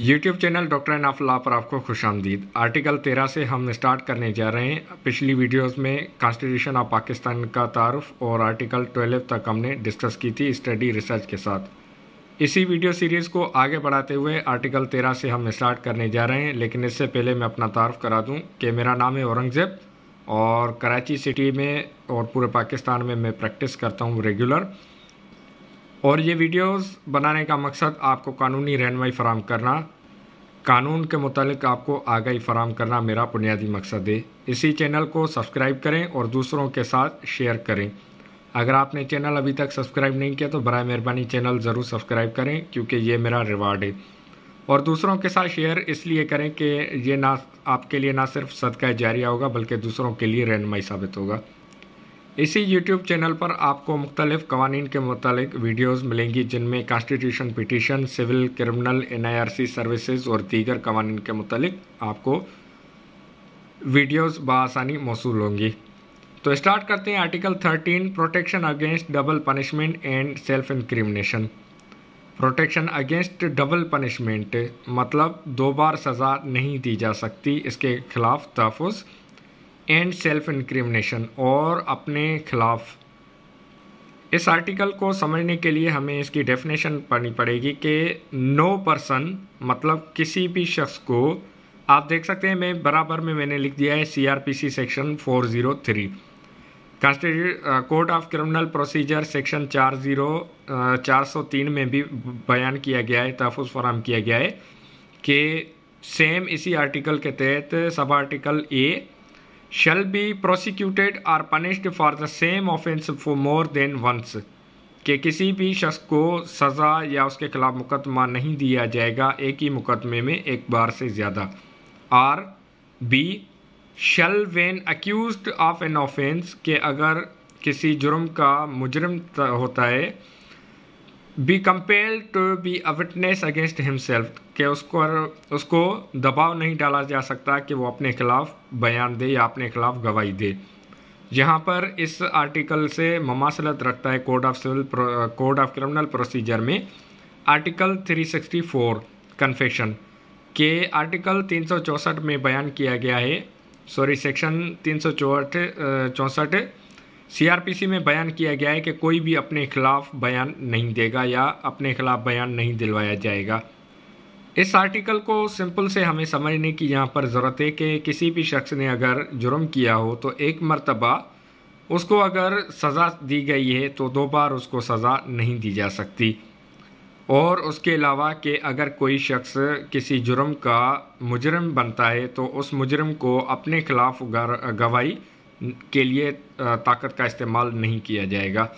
YouTube channel doctor of law पर आपको खुश आमदीद आर्टिकल तेरह से हम स्टार्ट करने जा रहे हैं पिछली वीडियोस में कॉन्स्टिट्यूशन ऑफ पाकिस्तान का तारफ और आर्टिकल ट्वेल्व तक हमने डिस्कस की थी स्टडी रिसर्च के साथ इसी वीडियो सीरीज़ को आगे बढ़ाते हुए आर्टिकल तेरह से हम स्टार्ट करने जा रहे हैं लेकिन इससे पहले मैं अपना तारफ़ करा दूँ कि मेरा नाम है औरंगज़ेब और कराची सिटी में और पूरे पाकिस्तान में मैं प्रैक्टिस करता हूँ रेगुलर और ये वीडियोस बनाने का मकसद आपको कानूनी रहनमई फ़राम करना कानून के मतलब आपको आगाही फ़राम करना मेरा बुनियादी मकसद है इसी चैनल को सब्सक्राइब करें और दूसरों के साथ शेयर करें अगर आपने चैनल अभी तक सब्सक्राइब नहीं किया तो बर मेहरबानी चैनल ज़रूर सब्सक्राइब करें क्योंकि ये मेरा रिवार्ड है और दूसरों के साथ शेयर इसलिए करें कि ये ना आपके लिए ना सिर्फ सदका जारी होगा बल्कि दूसरों के लिए रहनमई साबित होगा इसी यूट्यूब चैनल पर आपको मुख्तलिफ़ कवानीन के मतलब वीडियोज़ मिलेंगी जिनमें constitution petition civil criminal N I R C services और दीगर कवानीन के मुतालिक आपको वीडियोज़ बसानी मौसू होंगी तो स्टार्ट करते हैं article thirteen protection against double punishment and self incrimination protection against double punishment मतलब दो बार सज़ा नहीं दी जा सकती इसके खिलाफ तहफ़ एंड सेल्फ इंक्रिमिनेशन और अपने खिलाफ इस आर्टिकल को समझने के लिए हमें इसकी डेफिनेशन पढ़नी पड़ेगी कि नो पर्सन मतलब किसी भी शख्स को आप देख सकते हैं मैं बराबर में मैंने लिख दिया है CrPC section 403 zero three court of criminal procedure section चार जीरो चार सौ तीन में भी बयान किया गया है तहफ़ फराम किया गया है कि सेम इसी आर्टिकल के तहत sub article A shall be prosecuted or punished for the same offence for more than once कि किसी भी शख्स को सज़ा या उसके खिलाफ मुकदमा नहीं दिया जाएगा एक ही मुकदमे में एक बार से ज़्यादा or B shall when accused of an offence के अगर किसी जुर्म का मुजरम होता है be compare to be a witness against himself के उसको उसको दबाव नहीं डाला जा सकता कि वो अपने खिलाफ बयान दे या अपने खिलाफ गवाही दे यहाँ पर इस आर्टिकल से ममासलत रखता है code of civil code of criminal procedure में आर्टिकल 364 कन्फेशन के आर्टिकल 364 में बयान किया गया है सॉरी सेक्शन तीन सौ चौसठ सीआरपीसी में बयान किया गया है कि कोई भी अपने खिलाफ बयान नहीं देगा या अपने खिलाफ बयान नहीं दिलवाया जाएगा इस आर्टिकल को सिंपल से हमें समझने की यहाँ पर ज़रूरत है कि किसी भी शख्स ने अगर जुर्म किया हो तो एक मरतबा उसको अगर सज़ा दी गई है तो दो बार उसको सज़ा नहीं दी जा सकती और उसके अलावा कि अगर कोई शख्स किसी जुर्म का मुजरम बनता है तो उस मुजरम को अपने खिलाफ गवाही के लिए ताकत का इस्तेमाल नहीं किया जाएगा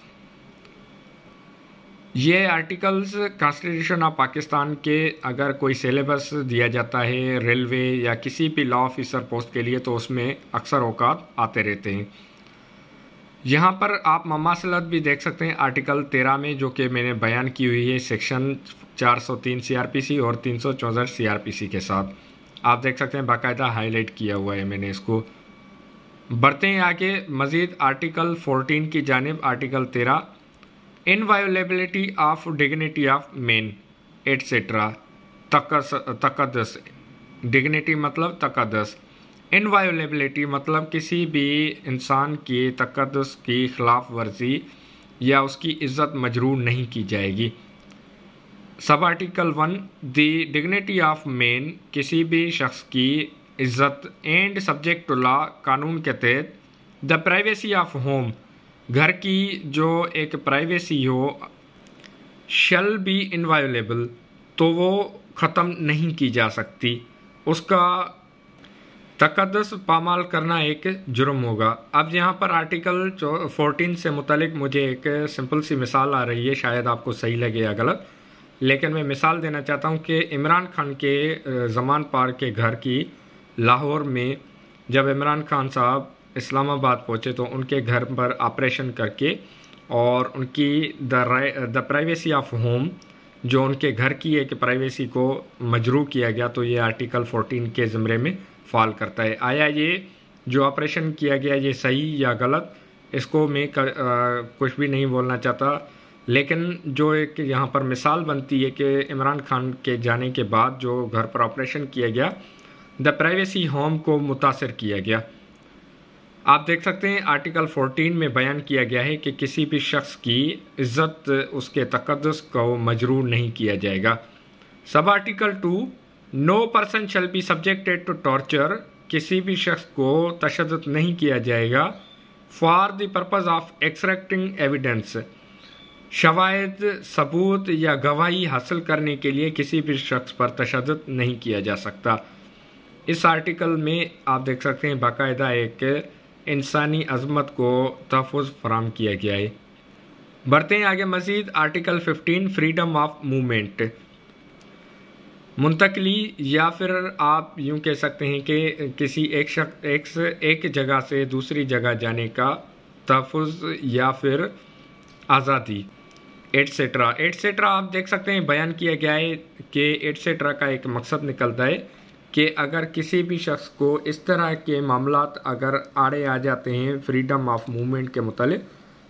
ये आर्टिकल्स कॉन्स्टिट्यूशन ऑफ पाकिस्तान के अगर कोई सिलेबस दिया जाता है रेलवे या किसी भी लॉ ऑफिसर पोस्ट के लिए तो उसमें अक्सर औकात आते रहते हैं यहाँ पर आप ममासलत भी देख सकते हैं आर्टिकल तेरह में जो कि मैंने बयान की हुई है सेक्शन 403 सीआरपीसी और तीन सौ के साथ आप देख सकते हैं बाकायदा हाईलाइट किया हुआ है मैंने इसको बढ़ते हैं आगे मजीद आर्टिकल 14 की जानब article 13 inviolability of dignity of man etcetera तकदस डिग्निटी मतलब तकदस इनवायोलेबिलिटी मतलब किसी भी इंसान के तकदस की खिलाफ वर्जी या उसकी इज्जत मजरूर नहीं की जाएगी sub article one dignity dignity of man किसी भी शख्स की इज्जत एंड सब्जेक्ट टू लॉ कानून के तहत द प्राइवेसी ऑफ होम घर की जो एक प्राइवेसी हो शल बी इनवायलेबल तो वो ख़त्म नहीं की जा सकती उसका तकदस पामाल करना एक जुर्म होगा अब यहाँ पर आर्टिकल फोर्टीन से मुतलिक मुझे एक सिंपल सी मिसाल आ रही है शायद आपको सही लगे या गलत लेकिन मैं मिसाल देना चाहता हूँ कि इमरान खान के जमान पार के घर की लाहौर में जब इमरान खान साहब इस्लामाबाद पहुँचे तो उनके घर पर ऑपरेशन करके और उनकी the the privacy of home जो उनके घर की एक प्राइवेसी को मजरू किया गया तो ये आर्टिकल 14 के ज़मरे में फॉल करता है आया ये जो ऑपरेशन किया गया ये सही या गलत इसको मैं कर, आ, कुछ भी नहीं बोलना चाहता लेकिन जो एक यहाँ पर मिसाल बनती है कि इमरान खान के जाने के बाद जो घर पर ऑपरेशन किया गया द प्राइवेसी होम को मुतासर किया गया आप देख सकते हैं आर्टिकल 14 में बयान किया गया है कि किसी भी शख्स की इज्जत उसके तकदस को मजरूर नहीं किया जाएगा सब article two no person shall be subjected to torture किसी भी शख्स को तशद नहीं किया जाएगा for the purpose of extracting evidence शवायद सबूत या गवाही हासिल करने के लिए किसी भी शख्स पर तशद नहीं किया जा सकता इस आर्टिकल में आप देख सकते हैं बाकायदा एक इंसानी अजमत को तहफ़ फराम किया गया है बढ़ते हैं आगे मजीद आर्टिकल 15 फ्रीडम ऑफ मूवमेंट मुंतकली या फिर आप यूं कह सकते हैं कि किसी एक शख्स एक, एक जगह से दूसरी जगह जाने का तहफ़ या फिर आज़ादी एटसेट्रा एटसेट्रा आप देख सकते हैं बयान किया गया है कि एटसेट्रा का एक मकसद निकलता है कि अगर किसी भी शख्स को इस तरह के मामला अगर आड़े आ जाते हैं फ्रीडम ऑफ मूवमेंट के मतलब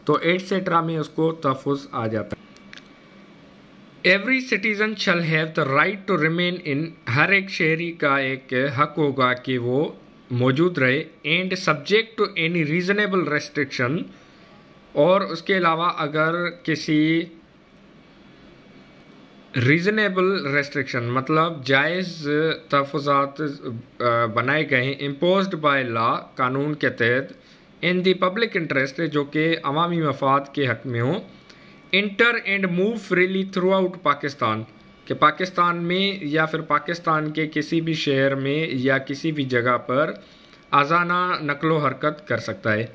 तो एटसेट्रा में उसको तहफ़ आ जाता है every citizen shall have the right to remain in हर एक शहरी का एक हक होगा कि वो मौजूद रहे and subject to any reasonable restriction और उसके अलावा अगर किसी रीजनेबल रेस्ट्रिक्शन मतलब जायज़ तहफात बनाए गए इम्पोज बाय ला कानून के तहत इन दी पब्लिक इंटरेस्ट जो कि अवामी मफाद के हक में हों enter and move freely throughout Pakistan के पाकिस्तान में या फिर पाकिस्तान के किसी भी शहर में या किसी भी जगह पर आज़ाना नकलो हरकत कर सकता है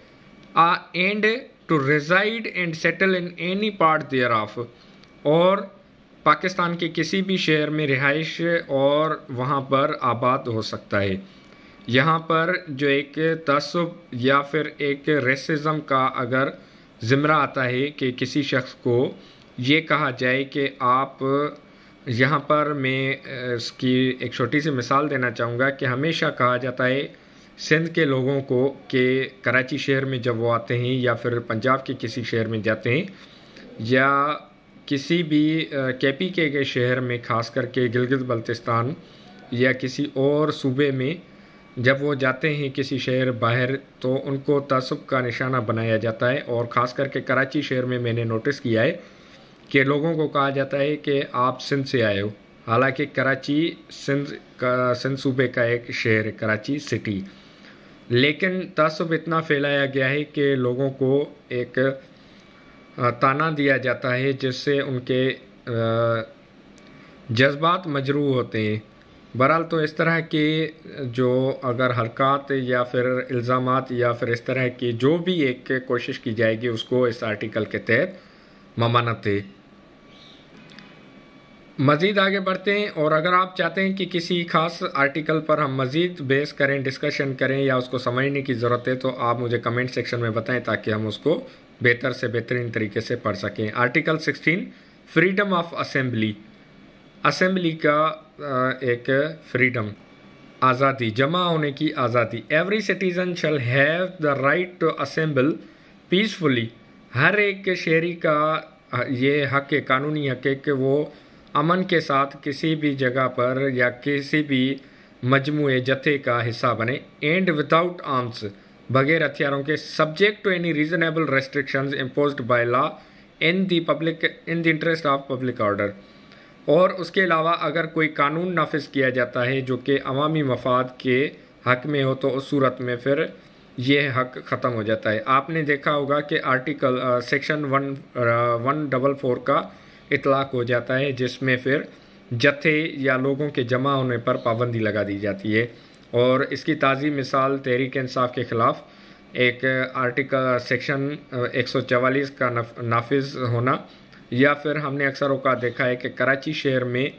आ and to reside and settle in any part thereof और पाकिस्तान के किसी भी शहर में रिहाइश और वहाँ पर आबाद हो सकता है यहाँ पर जो एक तसब या फिर एक रेसिज़म का अगर ज़िमरा आता है कि किसी शख्स को ये कहा जाए कि आप यहाँ पर मैं इसकी एक छोटी सी मिसाल देना चाहूँगा कि हमेशा कहा जाता है सिंध के लोगों को कि कराची शहर में जब वो आते हैं या फिर पंजाब के किसी शहर में जाते हैं या किसी भी के पी के के शहर में ख़ास करके गिलगित बल्तिस्तान या किसी और सूबे में जब वो जाते हैं किसी शहर बाहर तो उनको तसब का निशाना बनाया जाता है और ख़ास करके कराची शहर में मैंने नोटिस किया है कि लोगों को कहा जाता है कि आप सिंध से आए हो हालांकि कराची सिंध का सिंध सूबे का एक शहर है कराची सिटी लेकिन तसब इतना फैलाया गया है कि लोगों को एक ताना दिया जाता है जिससे उनके जज्बात मजरू होते हैं बहरहाल तो इस तरह के जो अगर हरकत या फिर इल्ज़ाम या फिर इस तरह की जो भी एक कोशिश की जाएगी उसको इस आर्टिकल के तहत ममानत है मज़ीद आगे बढ़ते हैं और अगर आप चाहते हैं कि किसी खास आर्टिकल पर हम मज़ीद बेस करें डिस्कशन करें या उसको समझने की ज़रूरत है तो आप मुझे कमेंट सेक्शन में बताएं ताकि हम उसको बेहतर से बेहतरीन तरीके से पढ़ सकें article 16 freedom of assembly assembly का एक फ्रीडम आज़ादी जमा होने की आज़ादी every citizen shall have the right to assemble peacefully हर एक शहरी का ये हक है कानूनी हक है कि वो अमन के साथ किसी भी जगह पर या किसी भी मजमू जत्थे का हिस्सा बने एंड विदाउट आर्म्स बगैर हथियारों के subject to any reasonable restriction imposed by law in the public in the interest of public order और उसके अलावा अगर कोई कानून नाफिज किया जाता है जो कि अवामी मफाद के हक में हो तो उस सूरत में फिर ये हक ख़त्म हो जाता है आपने देखा होगा कि article section one one double four का इतलाक हो जाता है जिसमें फिर जत्थे या लोगों के जमा होने पर पाबंदी लगा दी जाती है और इसकी ताज़ी मिसाल तहरीक इंसाफ के ख़िलाफ़ एक आर्टिकल सेक्शन 144 का नाफिज होना या फिर हमने अक्सर अवका देखा है कि कराची शहर में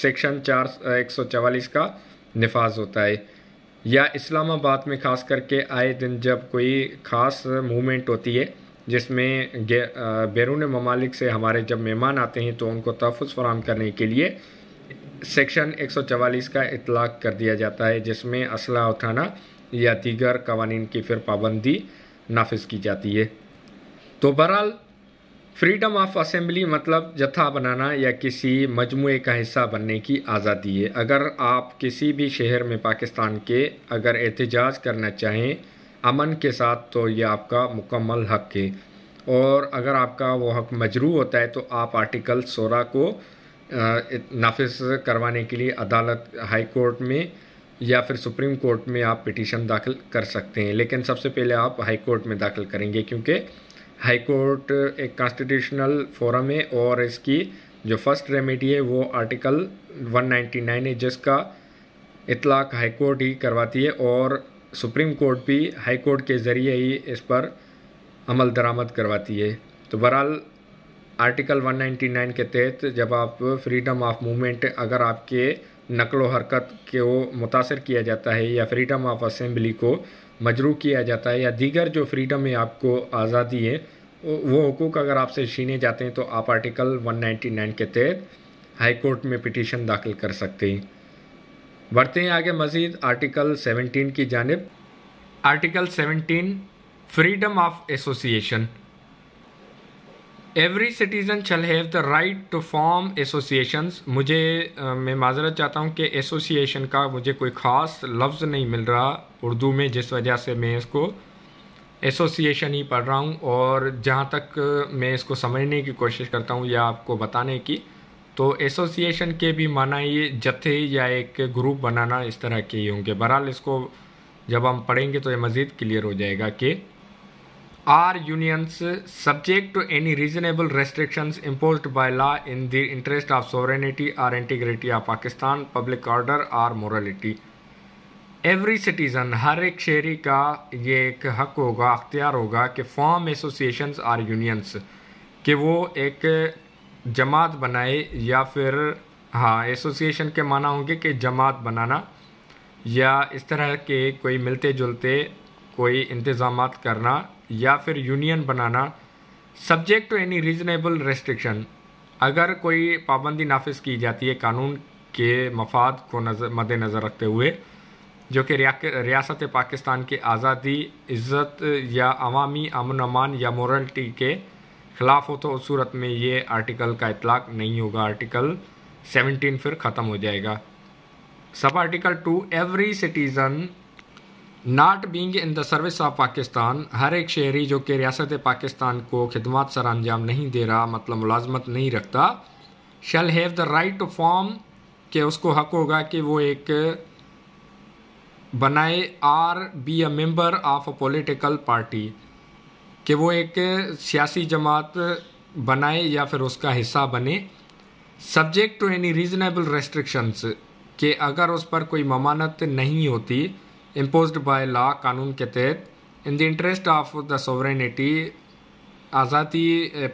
सेक्शन चार एक का नफाज होता है या इस्लामाबाद में ख़ास करके आए दिन जब कोई ख़ास मूवमेंट होती है जिसमें बैरून ममालिक से हमारे जब मेहमान आते हैं तो उनको तहफ़ फराम करने के लिए सेक्शन 144 का इतलाक कर दिया जाता है जिसमें असला उठाना या दीगर कवानीन की फिर पाबंदी नाफिज की जाती है तो बहरहाल फ्रीडम ऑफ असम्बली मतलब जत्था बनाना या किसी मजमु का हिस्सा बनने की आज़ादी है अगर आप किसी भी शहर में पाकिस्तान के अगर एहतजाज करना चाहें अमन के साथ तो यह आपका मुकम्मल हक है और अगर आपका वो हक मजरू होता है तो आप आर्टिकल सोलह को नाफिस करवाने के लिए अदालत हाई कोर्ट में या फिर सुप्रीम कोर्ट में आप पिटीशन दाखिल कर सकते हैं लेकिन सबसे पहले आप हाई कोर्ट में दाखिल करेंगे क्योंकि हाई कोर्ट एक कॉन्स्टिट्यूशनल फोरम है और इसकी जो फर्स्ट रेमेडी है वो आर्टिकल 199 है जिसका इतलाक हाई कोर्ट ही करवाती है और सुप्रीम कोर्ट भी हाई कोर्ट के ज़रिए ही इस पर अमल दरामद करवाती है तो बहरहाल आर्टिकल 199 के तहत जब आप फ्रीडम ऑफ मूवमेंट अगर आपके नकलो हरकत को मुतासर किया जाता है या फ्रीडम ऑफ असम्बली को मजरू किया जाता है या दीगर जो फ्रीडम है आपको आज़ादी है वो हकूक़ अगर आपसे छीने जाते हैं तो आप आर्टिकल 199 के तहत हाई कोर्ट में पिटीशन दाखिल कर सकते हैं बढ़ते हैं आगे मज़ीद आर्टिकल 17 की जानब article 17 freedom of association every citizen shall have the right to form association मुझे मैं माजरत चाहता हूँ कि एसोसिएशन का मुझे कोई ख़ास लफ्ज़ नहीं मिल रहा उर्दू में जिस वजह से मैं इसको एसोसिएशन ही पढ़ रहा हूँ और जहाँ तक मैं इसको समझने की कोशिश करता हूँ या आपको बताने की तो एसोसिएशन के भी माना ये जत्थे या एक ग्रुप बनाना इस तरह के ही होंगे बहरहाल इसको जब हम पढ़ेंगे तो ये मज़ीद क्लियर हो जाएगा कि or unions subject to any reasonable restriction imposed by law in the interest of sovereignty or integrity of Pakistan public order or morality every citizen हर एक शहरी का ये एक हक होगा अख्तियार होगा कि फॉर्म एसोसिएशन आर यूनियंस कि वो एक जमात बनाए या फिर हाँ एसोसिएशन के माना होंगे कि जमात बनाना या इस तरह के कोई मिलते जुलते कोई इंतज़ाम करना या फिर यूनियन बनाना subject to any reasonable restriction अगर कोई पाबंदी नाफिज की जाती है कानून के मफाद को नजर मद्नज़र रखते हुए जो कि रियासत पाकिस्तान की आज़ादी इज़्ज़त या अवामी अमन अमान या मोरल्टी के ख़िलाफ़ हो तो उस सूरत में ये आर्टिकल का इतलाक़ नहीं होगा आर्टिकल 17 फिर ख़त्म हो जाएगा सब article two every citizen not being in the service of Pakistan हर एक शहरी जो कि रियासत पाकिस्तान को खदमात सर अंजाम नहीं दे रहा मतलब मुलाजमत नहीं रखता shall have the right to form के उसको हक होगा कि वो एक बनाए or be a member of a political party कि वो एक सियासी जमात बनाए या फिर उसका हिस्सा बने subject to any reasonable restrictions के अगर उस पर कोई ममानत नहीं होती imposed by law kanun ke तहत in the interest of the sovereignty azadi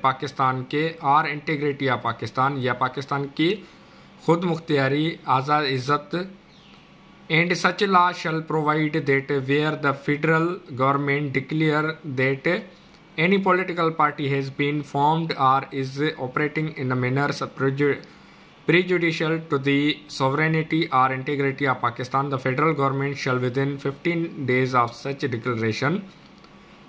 pakistan ke or integrity of pakistan ya pakistan ki khud mukhtiyari azad izzat and such law shall provide that where the federal government declare that any political party has been formed or is operating in a manner prejudicial to the sovereignty or integrity of Pakistan, the federal government shall within 15 days of such declaration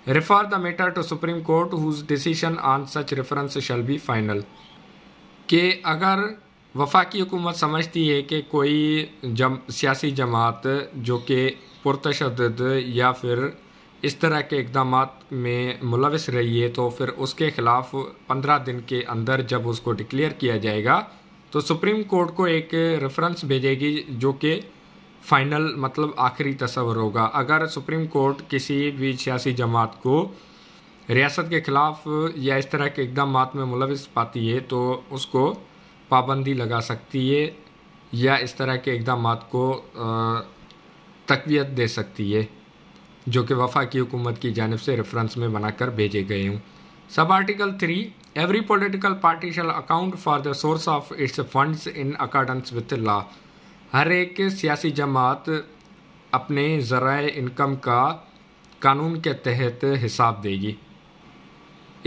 refer the matter to Supreme Court whose decision on such reference shall be final. कि अगर वफाकी हुकूमत समझती है कि कोई जम सियासी जमात जो कि पुरतशद या फिर इस तरह के इकदाम में मुलविस रही है तो फिर उसके ख़िलाफ़ पंद्रह दिन के अंदर जब उसको डिक्लेयर किया जाएगा तो सुप्रीम कोर्ट को एक रेफरेंस भेजेगी जो कि फाइनल मतलब आखिरी तस्वर होगा अगर सुप्रीम कोर्ट किसी भी सियासी जमात को रियासत के ख़िलाफ़ या इस तरह के इकदाम में मुलविस पाती है तो उसको पाबंदी लगा सकती है या इस तरह के इकदाम को तकवीत दे सकती है जो कि वफाकी हुकूमत की जानब से रेफरेंस में बनाकर भेजे गए हूँ Sub Article 3 Every political party shall account for the source of its funds in accordance with law. हर एक सियासी जमात अपने ज़रा इनकम का कानून के तहत हिसाब देगी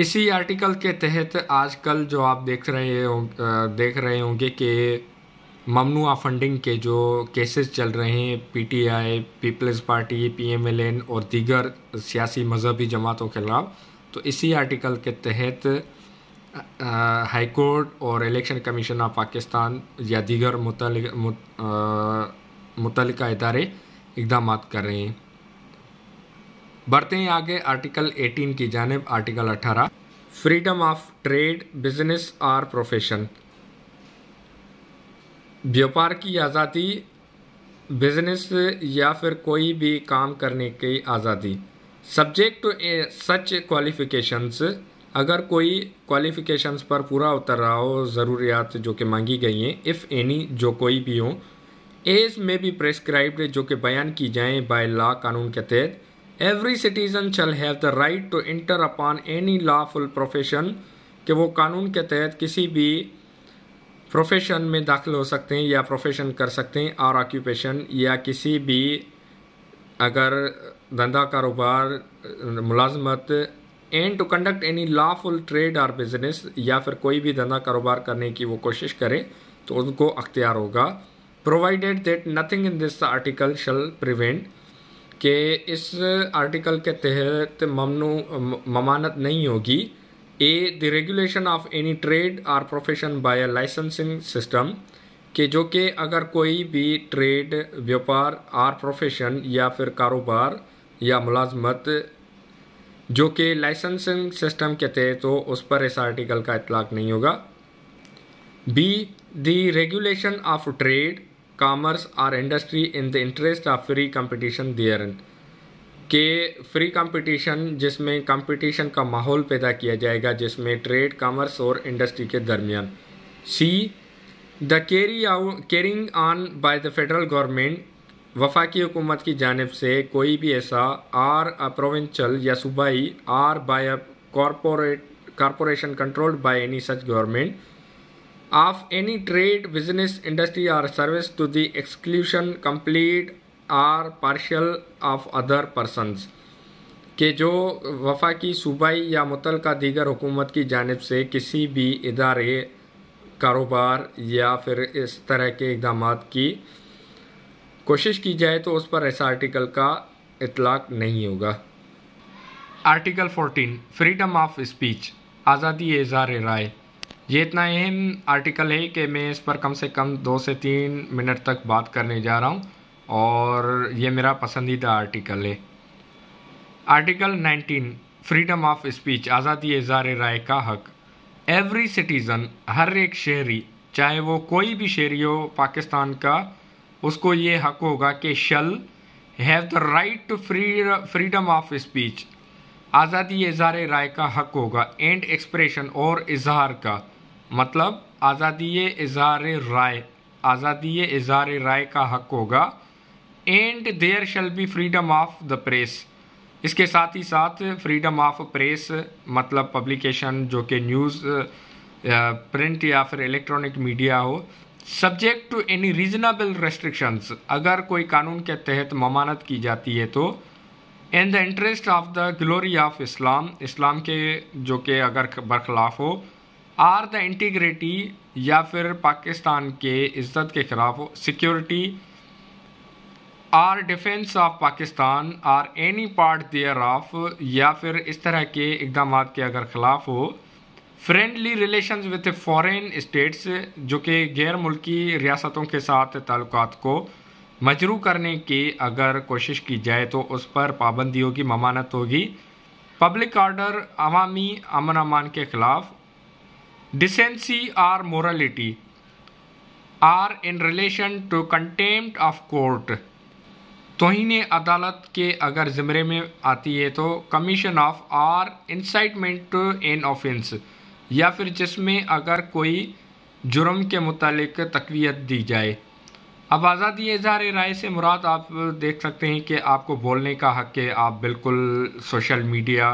इसी आर्टिकल के तहत आजकल जो आप देख रहे हो देख रहे होंगे कि ममनुआ फंडिंग के जो केसेस चल रहे हैं पीटीआई पीपल्स पार्टी पीएमएलएन और दीगर सियासी मजहबी जमातों के खिलाफ तो इसी आर्टिकल के तहत हाईकोर्ट और इलेक्शन कमीशन ऑफ पाकिस्तान या दीगर मुतल मुत, मुतल इदारे इकदाम कर रहे हैं बढ़ते हैं आगे आर्टिकल 18 की जानब article 18 freedom of trade business और प्रोफेशन व्यापार की आज़ादी बिजनेस या फिर कोई भी काम करने की आज़ादी सब्जेक्ट टू सच क्वालिफिकेशंस अगर कोई क्वालिफिकेशंस पर पूरा उतर रहा हो ज़रूरियात जो कि मांगी गई हैं इफ़ एनी जो कोई भी हो एज में भी प्रेस्क्राइब्ड जो कि बयान की जाए बाय लॉ कानून के तहत every citizen shall have the right to enter upon any lawful profession कि वो कानून के तहत किसी भी प्रोफेशन में दाखिल हो सकते हैं या प्रोफेशन कर सकते हैं और ऑक्यूपेशन या किसी भी अगर धंधा कारोबार मुलाजमत and to conduct any lawful trade और बिजनेस या फिर कोई भी धंधा कारोबार करने की वो कोशिश करें तो उनको अख्तियार होगा provided that nothing in this article shall prevent कि इस आर्टिकल के तहत ममनू ममानत नहीं होगी a the regulation of any trade और profession by a licensing system कि जो कि अगर कोई भी ट्रेड व्यापार और प्रोफेशन या फिर कारोबार या मुलाजमत जो कि लाइसेंसिंग सिस्टम के तहत हो उस पर इस आर्टिकल का इतलाक नहीं होगा b the regulation of trade commerce or industry in the interest of free competition there के फ्री कंपटीशन जिसमें कंपटीशन का माहौल पैदा किया जाएगा जिसमें ट्रेड कामर्स और इंडस्ट्री के दरमियान c the carry out carrying on by the federal government वफाकी हुकूमत की जानब से कोई भी ऐसा आर प्रोविंशल या सूबाई or by corporate corporation controlled by any such government of any trade business industry or service to the exclusion complete or partial of other persons के जो वफाकी सूबाई या मुतल दीगर हुकूमत की जानब से किसी भी इदारे कारोबार या फिर इस तरह के इकदाम की कोशिश की जाए तो उस पर ऐसा आर्टिकल का इतलाक नहीं होगा आर्टिकल 14 फ्रीडम ऑफ स्पीच आज़ादी इज़हार राय ये इतना अहम आर्टिकल है कि मैं इस पर कम से कम दो से तीन मिनट तक बात करने जा रहा हूँ और ये मेरा पसंदीदा आर्टिकल है आर्टिकल 19 फ्रीडम ऑफ स्पीच आज़ादी इज़हार राय का हक एवरी सिटीज़न हर एक शहरी चाहे वो कोई भी शहरी हो पाकिस्तान का उसको ये हक होगा कि shall have the right to free freedom of speech आज़ादी इज़हार राय का हक होगा एंड एक्सप्रेशन और इजहार का मतलब आज़ादी इजहार राय आज़ादी इजहार राय का हक होगा and there shall be freedom of the press इसके साथ ही साथ फ्रीडम ऑफ प्रेस मतलब पब्लिकेशन जो कि न्यूज़ प्रिंट या फिर इलेक्ट्रॉनिक मीडिया हो subject to any reasonable restrictions अगर कोई कानून के तहत ममानत की जाती है तो in the interest of the glory of Islam इस्लाम के जो के अगर बरखिलाफ हो आर द इंटीग्रिटी या फिर पाकिस्तान के इज्जत के खिलाफ हो security or defence of Pakistan or any part thereof या फिर इस तरह के इकदाम के अगर खिलाफ हो friendly relation with foreign states जो कि गैर मुल्की रियासतों के साथ ताल्लुक को मजरू करने की अगर कोशिश की जाए तो उस पर पाबंदियों की ममानत होगी पब्लिक आर्डर अवामी अमन अमान के ख़िलाफ़ decency or morality or in relation to contempt of court तोहन अदालत के अगर ज़मरे में आती है तो commission of or incitement in offence या फिर जिसमें अगर कोई जुर्म के मुतालिक तकवीत दी जाए अब आज़ादी इजहार राय से मुराद आप देख सकते हैं कि आपको बोलने का हक है आप बिल्कुल social media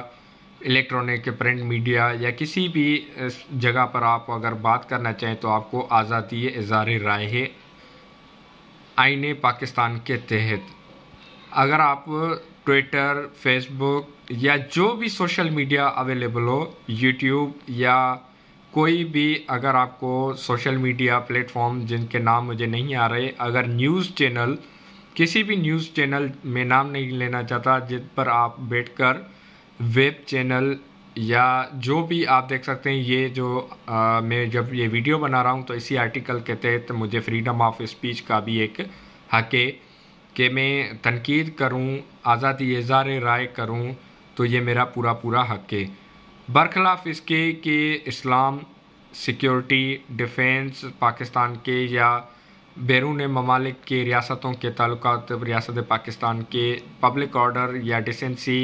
electronic print media या किसी भी जगह पर आप अगर बात करना चाहें तो आपको आज़ादी इजहार राय है आइन पाकिस्तान के तहत अगर आप ट्विटर फेसबुक या जो भी सोशल मीडिया अवेलेबल हो यूट्यूब या कोई भी अगर आपको सोशल मीडिया प्लेटफॉर्म जिनके नाम मुझे नहीं आ रहे अगर न्यूज़ चैनल किसी भी न्यूज़ चैनल में नाम नहीं लेना चाहता जिस पर आप बैठकर वेब चैनल या जो भी आप देख सकते हैं ये जो आ, मैं जब ये वीडियो बना रहा हूँ तो इसी आर्टिकल के तहत मुझे फ्रीडम ऑफ स्पीच का भी एक हक है कि मैं तनकीद करूँ आज़ादी एज़ार राय करूँ तो ये मेरा पूरा पूरा हक है बरखिलाफ इसके कि इस्लाम सिक्योरिटी डिफेंस पाकिस्तान के या बैरून ममालिक के रियासतों के तल्क रियासत पाकिस्तान के पब्लिक ऑर्डर या डिसेंसी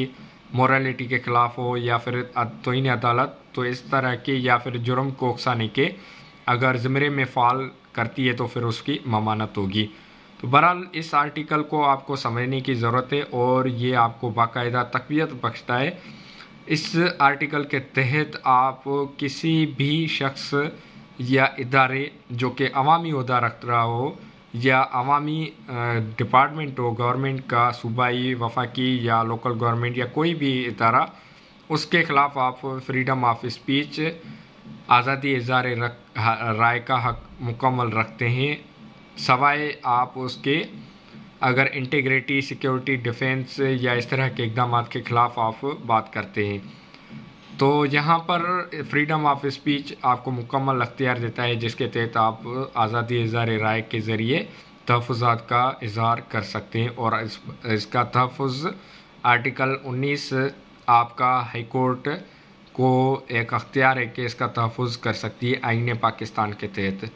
मॉरलिटी के ख़िलाफ़ हो या फिर तोइन अदालत तो इस तरह के या फिर जुर्म को उकसाने के अगर ज़मरे में फ़ाल करती है तो फिर उसकी ममानत होगी तो बहरहाल इस आर्टिकल को आपको समझने की ज़रूरत है और ये आपको बाकायदा तकबीयत बख्शता है इस आर्टिकल के तहत आप किसी भी शख्स या इदारे जो कि अवामी अहदा रख रहा हो या अवामी डिपार्टमेंट हो गवर्नमेंट का सूबाई वफाकी या लोकल गवर्नमेंट या कोई भी इदारा उसके ख़िलाफ़ आप फ्रीडम ऑफ स्पीच आज़ादी इज़ार राय का हक मुकम्मल रखते हैं सवाए आप उसके अगर इंटीग्रिटी सिक्योरिटी डिफेंस या इस तरह के इकदाम के ख़िलाफ़ आप बात करते हैं तो यहाँ पर फ्रीडम ऑफ स्पीच आपको मुकम्मल अख्तियार देता है जिसके तहत आप आज़ादी इज़हार राय के ज़रिए तहफ़ात का इजहार कर सकते हैं और इस, इसका तहफ़ आर्टिकल 19 आपका हाई कोर्ट को एक अख्तियार है कि इसका तहफ़ कर सकती है आइन पाकिस्तान के तहत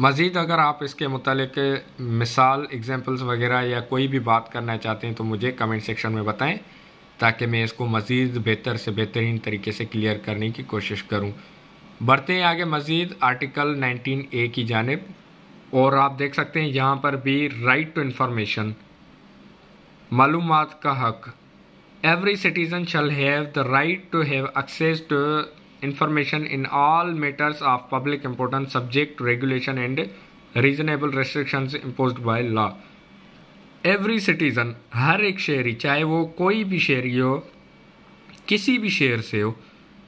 मज़ीद अगर आप इसके मतलब मिसाल एग्ज़ाम्पल्स वगैरह या कोई भी बात करना चाहते हैं तो मुझे कमेंट सेक्शन में बताएं ताकि मैं इसको मज़ीद बेहतर से बेहतरीन तरीके से क्लियर करने की कोशिश करूं। बढ़ते हैं आगे मज़ीद आर्टिकल 19 ए की जानब और आप देख सकते हैं यहाँ पर भी राइट टू इंफॉर्मेशन मालूम का हक every citizen shall have the right to have access to information in all matters of public importance subject to regulation and reasonable restrictions imposed by law. Every citizen हर एक शहरी चाहे वो कोई भी शहरी हो किसी भी शहर से हो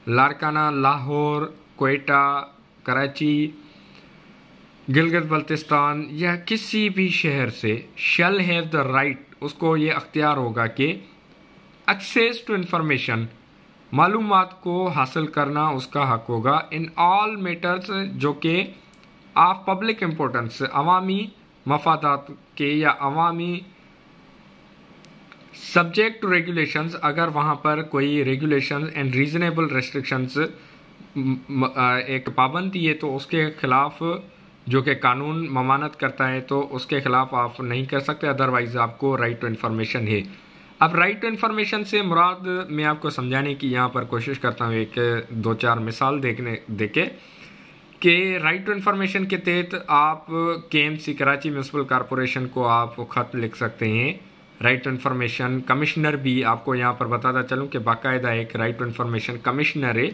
लारकाना लाहौर कोयटा कराची गिलगित बल्तिस्तान या किसी भी शहर से शल हैव द राइट उसको ये अख्तियार होगा कि एक्सेस टू इंफॉर्मेशन मालूम को हासिल करना उसका हक होगा इन ऑल मेटर्स जो कि आप पब्लिक इम्पोर्टेंस अवामी मफादात के या अवामी सब्जेक्ट टू रेगुलेशंस अगर वहाँ पर कोई रेगुलेशन एंड रीजनेबल रेस्ट्रिक्शंस एक पाबंदी है तो उसके खिलाफ जो कि कानून ममानत करता है तो उसके खिलाफ आप नहीं कर सकते अदरवाइज़ आपको राइट टू इन्फॉर्मेशन है अब राइट टू इन्फॉर्मेशन से मुराद मैं आपको समझाने की यहाँ पर कोशिश करता हूँ एक दो चार मिसाल देखने देखे कि राइट टू इन्फॉर्मेशन के तहत आप के M C Karachi municipal corporation को आप ख़त लिख सकते हैं राइट टू इन्फॉर्मेशन कमिश्नर भी आपको यहाँ पर बताता चलूँ कि बाकायदा एक राइट टू इन्फॉर्मेशन कमिश्नर है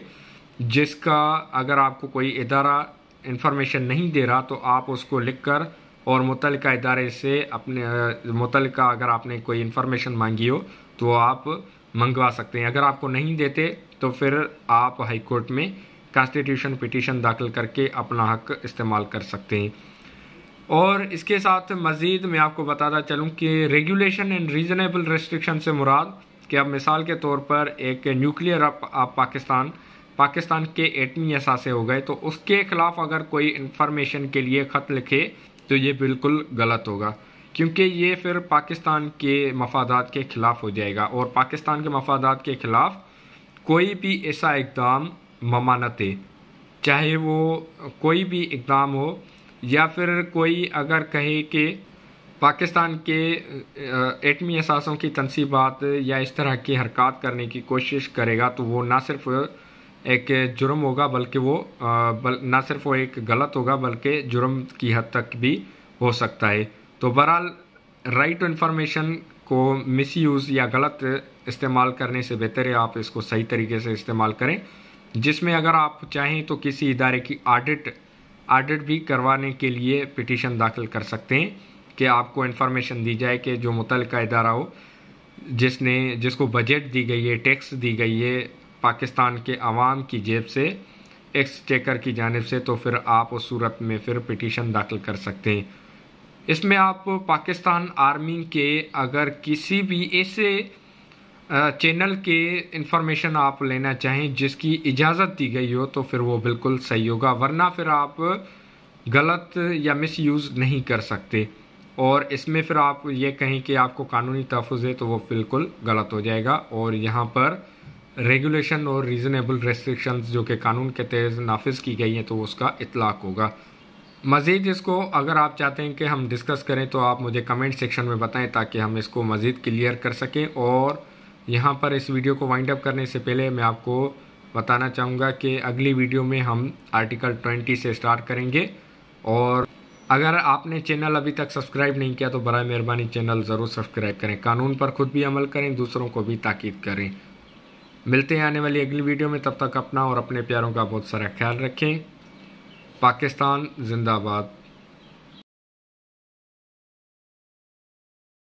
जिसका अगर आपको कोई इदारा इन्फॉर्मेशन नहीं दे रहा तो आप उसको लिख कर और मुतल इदारे से अपने मुतल अगर आपने कोई इन्फॉर्मेशन मांगी हो तो आप मंगवा सकते हैं अगर आपको नहीं देते तो फिर आप हाई कोर्ट में कॉन्स्टिट्यूशन पिटिशन दाखिल करके अपना हक इस्तेमाल कर सकते हैं और इसके साथ मज़ीद मैं आपको बताता चलूँ कि रेगुलेशन एंड रीज़नेबल रेस्ट्रिक्शन से मुराद कि अब मिसाल के तौर पर एक न्यूक्लियर अब पाकिस्तान पाकिस्तान के एटमी असासे हो गए तो उसके खिलाफ अगर कोई इन्फॉर्मेशन के लिए ख़त लिखे तो ये बिल्कुल गलत होगा क्योंकि ये फिर पाकिस्तान के मफादात के ख़िलाफ़ हो जाएगा और पाकिस्तान के मफादात के ख़िलाफ़ कोई भी ऐसा इकदाम ममानत है चाहे वो कोई भी इकदाम हो या फिर कोई अगर कहे कि पाकिस्तान के एटमी असासों की तनसीबात या इस तरह की हरकत करने की कोशिश करेगा तो वो ना सिर्फ एक जुर्म होगा बल्कि वो बल ना सिर्फ वो एक गलत होगा बल्कि जुर्म की हद तक भी हो सकता है तो बहरहाल राइट टू इंफॉर्मेशन को मिस यूज़ या गलत इस्तेमाल करने से बेहतर है आप इसको सही तरीके से इस्तेमाल करें जिसमें अगर आप चाहें तो किसी इदारे की ऑडिट ऑडिट भी करवाने के लिए पिटीशन दाखिल कर सकते हैं कि आपको इन्फॉर्मेशन दी जाए कि जो मुतल इदारा हो जिसने जिसको बजट दी गई है टैक्स दी गई है पाकिस्तान के अवाम की जेब से एक्स चेकर की जानब से तो फिर आप उस सूरत में फिर पिटीशन दाखिल कर सकते हैं इसमें आप पाकिस्तान आर्मी के अगर किसी भी ऐसे चैनल के इंफॉर्मेशन आप लेना चाहें जिसकी इजाज़त दी गई हो तो फिर वो बिल्कुल सही होगा वरना फिर आप गलत या मिस यूज़ नहीं कर सकते और इसमें फिर आप ये कहें कि आपको कानूनी तहफ़ है तो वो बिल्कुल गलत हो जाएगा और यहाँ पर रेगुलेशन और रीज़नेबल रेस्ट्रिक्शन जो कि कानून के तहत नाफिज की गई हैं तो उसका इतलाक होगा मज़ीद इसको अगर आप चाहते हैं कि हम डिस्कस करें तो आप मुझे कमेंट सेक्शन में बताएं ताकि हम इसको मज़ीद क्लियर कर सकें और यहाँ पर इस वीडियो को वाइंड अप करने से पहले मैं आपको बताना चाहूँगा कि अगली वीडियो में हम आर्टिकल 20 से स्टार्ट करेंगे और अगर आपने चैनल अभी तक सब्सक्राइब नहीं किया तो बर मेहरबानी चैनल ज़रूर सब्सक्राइब करें कानून पर खुद भी अमल करें दूसरों को भी ताकीद करें मिलते हैं आने वाली अगली वीडियो में तब तक अपना और अपने प्यारों का बहुत सारा ख्याल रखें पाकिस्तान जिंदाबाद